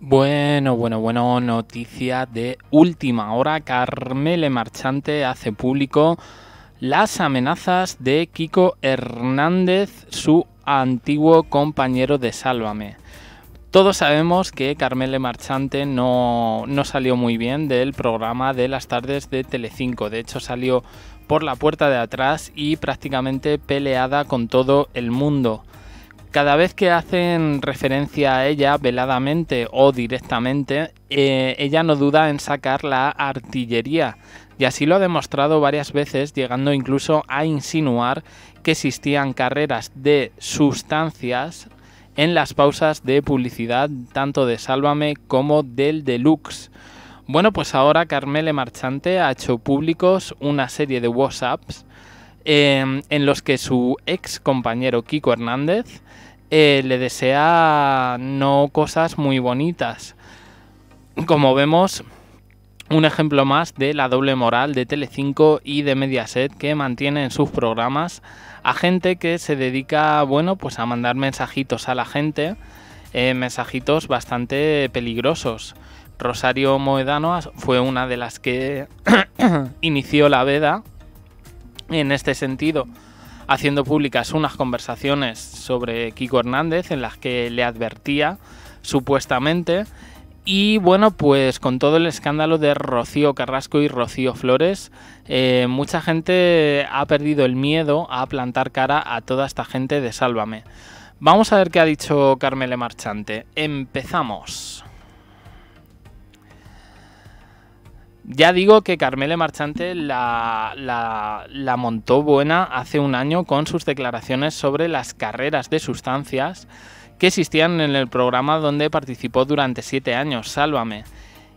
Bueno, bueno, bueno, noticia de última hora. Carmele Marchante hace público las amenazas de Kiko Hernández, su antiguo compañero de Sálvame. Todos sabemos que Carmele Marchante no, no salió muy bien del programa de las tardes de Telecinco. De hecho, salió por la puerta de atrás y prácticamente peleada con todo el mundo. Cada vez que hacen referencia a ella veladamente o directamente, eh, ella no duda en sacar la artillería, y así lo ha demostrado varias veces, llegando incluso a insinuar que existían carreras de sustancias en las pausas de publicidad tanto de Sálvame como del Deluxe. Bueno, pues ahora Carmele Marchante ha hecho públicos una serie de WhatsApps Em, en los que su ex compañero Kiko Hernández eh, le desea no cosas muy bonitas. Como vemos, un ejemplo más de la doble moral de Telecinco y de Mediaset que mantiene en sus programas a gente que se dedica, bueno, pues a mandar mensajitos a la gente, eh, mensajitos bastante peligrosos. Rosario Moedano fue una de las que inició la veda en este sentido haciendo públicas unas conversaciones sobre Kiko Hernández en las que le advertía supuestamente y bueno, pues con todo el escándalo de Rocío Carrasco y Rocío Flores, eh, mucha gente ha perdido el miedo a plantar cara a toda esta gente de Sálvame. Vamos a ver qué ha dicho Carmele Marchante. Empezamos. Ya digo que Carmele Marchante la, montó buena hace un año con sus declaraciones sobre las carreras de sustancias que existían en el programa donde participó durante siete años, Sálvame.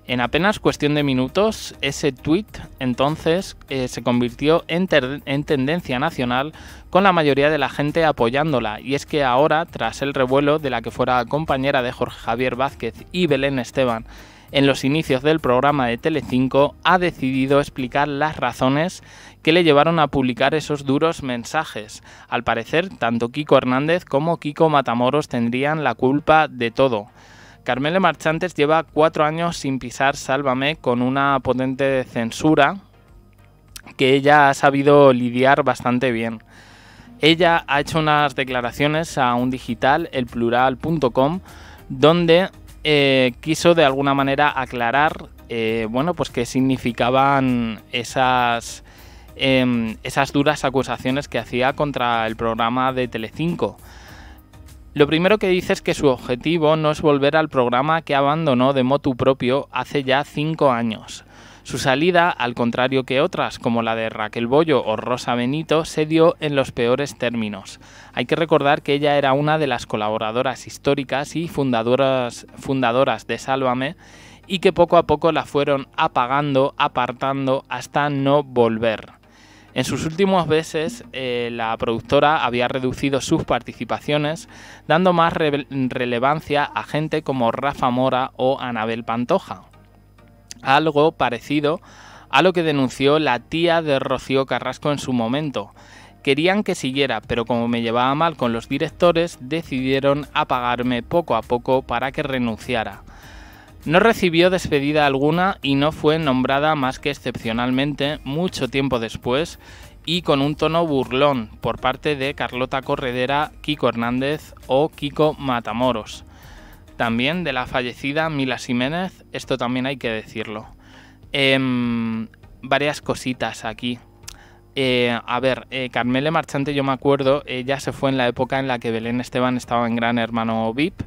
En apenas cuestión de minutos, ese tweet entonces eh, se convirtió en, tendencia nacional con la mayoría de la gente apoyándola. Y es que ahora, tras el revuelo de la que fuera compañera de Jorge Javier Vázquez y Belén Esteban en los inicios del programa de Telecinco, ha decidido explicar las razones que le llevaron a publicar esos duros mensajes. Al parecer, tanto Kiko Hernández como Kiko Matamoros tendrían la culpa de todo. Carmele Marchantes lleva cuatro años sin pisar Sálvame con una potente censura que ella ha sabido lidiar bastante bien. Ella ha hecho unas declaraciones a un digital, elplural.com, donde eh, quiso de alguna manera aclarar, eh, bueno, pues qué significaban esas, em, esas duras acusaciones que hacía contra el programa de Telecinco. Lo primero que dice es que su objetivo no es volver al programa que abandonó de motu propio hace ya cinco años. Su salida, al contrario que otras, como la de Raquel Bollo o Rosa Benito, se dio en los peores términos. Hay que recordar que ella era una de las colaboradoras históricas y fundadoras, fundadoras de Sálvame y que poco a poco la fueron apagando, apartando, hasta no volver. En sus últimos meses, eh, la productora había reducido sus participaciones, dando más relevancia a gente como Rafa Mora o Anabel Pantoja algo parecido a lo que denunció la tía de Rocío Carrasco en su momento. Querían que siguiera, pero como me llevaba mal con los directores, decidieron apagarme poco a poco para que renunciara. No recibió despedida alguna y no fue nombrada más que excepcionalmente mucho tiempo después y con un tono burlón por parte de Carlota Corredera, Kiko Hernández o Kiko Matamoros también de la fallecida Mila Jiménez, esto también hay que decirlo. Em, varias cositas aquí. Eh, a ver, eh, Carmele Marchante, yo me acuerdo, ella se fue en la época en la que Belén Esteban estaba en Gran Hermano VIP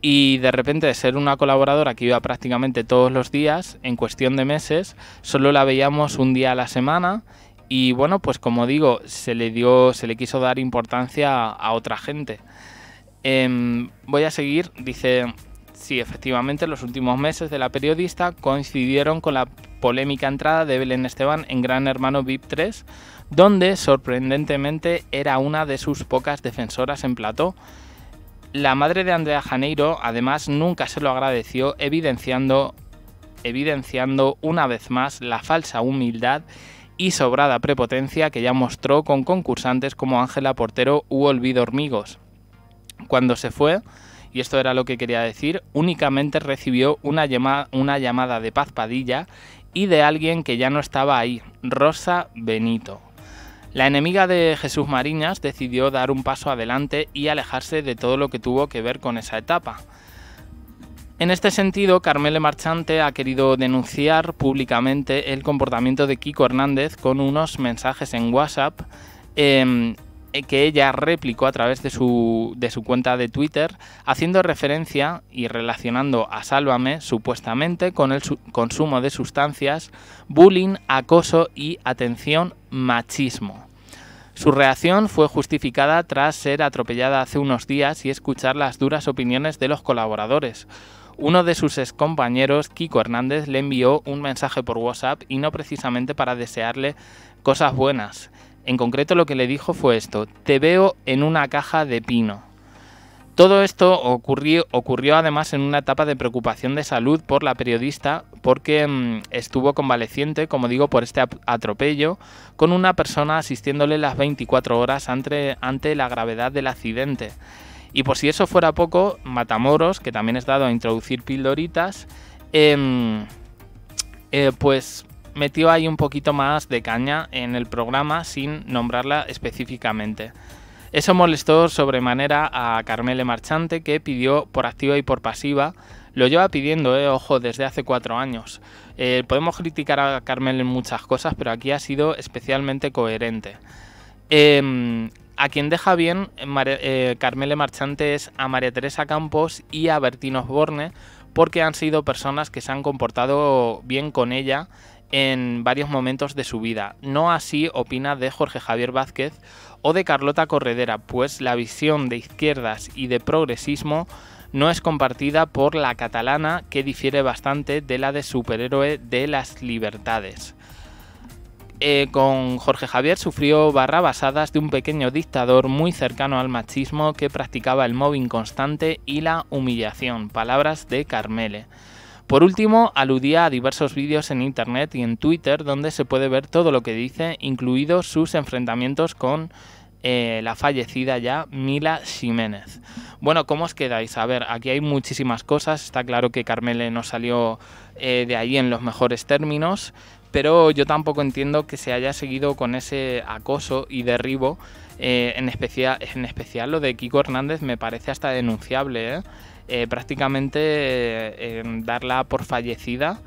y de repente de ser una colaboradora que iba prácticamente todos los días, en cuestión de meses, solo la veíamos un día a la semana y bueno, pues como digo, se le dio, se le quiso dar importancia a otra gente. Em, voy a seguir, dice, sí, efectivamente, los últimos meses de la periodista coincidieron con la polémica entrada de Belén Esteban en Gran Hermano VIP 3, donde sorprendentemente era una de sus pocas defensoras en plató. La madre de Andrea Janeiro, además, nunca se lo agradeció, evidenciando, evidenciando una vez más la falsa humildad y sobrada prepotencia que ya mostró con concursantes como Ángela Portero u Olvido Hormigos. Cuando se fue, y esto era lo que quería decir, únicamente recibió una, llamada una llamada de Paz Padilla y de alguien que ya no estaba ahí, Rosa Benito. La enemiga de Jesús Mariñas decidió dar un paso adelante y alejarse de todo lo que tuvo que ver con esa etapa. En este sentido, Carmele Marchante ha querido denunciar públicamente el comportamiento de Kiko Hernández con unos mensajes en WhatsApp em, eh, que ella replicó a través de su, cuenta de Twitter, haciendo referencia y relacionando a Sálvame supuestamente con el consumo de sustancias, bullying, acoso y, atención, machismo. Su reacción fue justificada tras ser atropellada hace unos días y escuchar las duras opiniones de los colaboradores. Uno de sus compañeros Kiko Hernández, le envió un mensaje por WhatsApp y no precisamente para desearle cosas buenas. En concreto lo que le dijo fue esto, te veo en una caja de pino. Todo esto ocurrió, ocurrió además en una etapa de preocupación de salud por la periodista porque mm, estuvo convaleciente, como digo, por este atropello, con una persona asistiéndole las 24 horas ante, ante la gravedad del accidente. Y por si eso fuera poco, Matamoros, que también es dado a introducir pildoritas, em, eh, pues metió ahí un poquito más de caña en el programa sin nombrarla específicamente. Eso molestó sobremanera a Carmele Marchante, que pidió por activa y por pasiva, lo lleva pidiendo, eh, ojo, desde hace cuatro años. Eh, podemos criticar a Carmele en muchas cosas, pero aquí ha sido especialmente coherente. Em, a quien deja bien eh, Carmele Marchante es a María Teresa Campos y a Bertino Borne, porque han sido personas que se han comportado bien con ella en varios momentos de su vida. No así opina de Jorge Javier Vázquez o de Carlota Corredera, pues la visión de izquierdas y de progresismo no es compartida por la catalana que difiere bastante de la de superhéroe de las libertades. Eh, con Jorge Javier sufrió barrabasadas de un pequeño dictador muy cercano al machismo que practicaba el mobbing constante y la humillación, palabras de Carmele. Por último, aludía a diversos vídeos en Internet y en Twitter donde se puede ver todo lo que dice, incluidos sus enfrentamientos con eh, la fallecida ya Mila Jiménez. Bueno, ¿cómo os quedáis? A ver, aquí hay muchísimas cosas. Está claro que Carmele no salió eh, de ahí en los mejores términos, pero yo tampoco entiendo que se haya seguido con ese acoso y derribo. Eh, en, especial, en especial lo de Kiko Hernández me parece hasta denunciable, eh, prácticamente eh, darla por fallecida.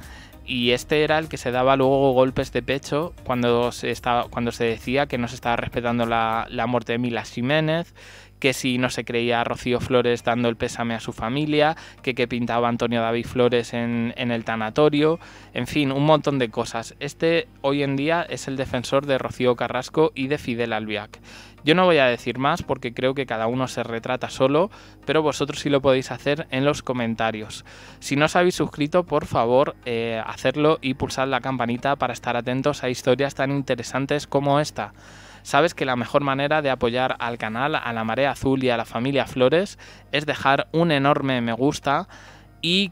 Y este era el que se daba luego golpes de pecho cuando se, estaba, cuando se decía que no se estaba respetando la, muerte de Mila Jiménez, que si no se creía Rocío Flores dando el pésame a su familia, que qué pintaba Antonio David Flores en, el tanatorio, en fin, un montón de cosas. Este hoy en día es el defensor de Rocío Carrasco y de Fidel Albiac. Yo no voy a decir más porque creo que cada uno se retrata solo, pero vosotros sí lo podéis hacer en los comentarios. Si no os habéis suscrito, por favor, eh, hacerlo y pulsad la campanita para estar atentos a historias tan interesantes como esta sabes que la mejor manera de apoyar al canal, a la Marea Azul y a la familia Flores es dejar un enorme me gusta y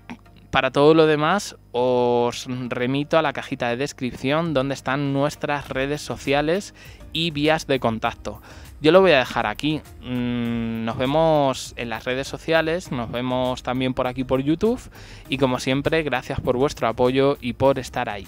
para todo lo demás os remito a la cajita de descripción donde están nuestras redes sociales y vías de contacto. Yo lo voy a dejar aquí. Mm, nos vemos en las redes sociales, nos vemos también por aquí por YouTube y como siempre gracias por vuestro apoyo y por estar ahí.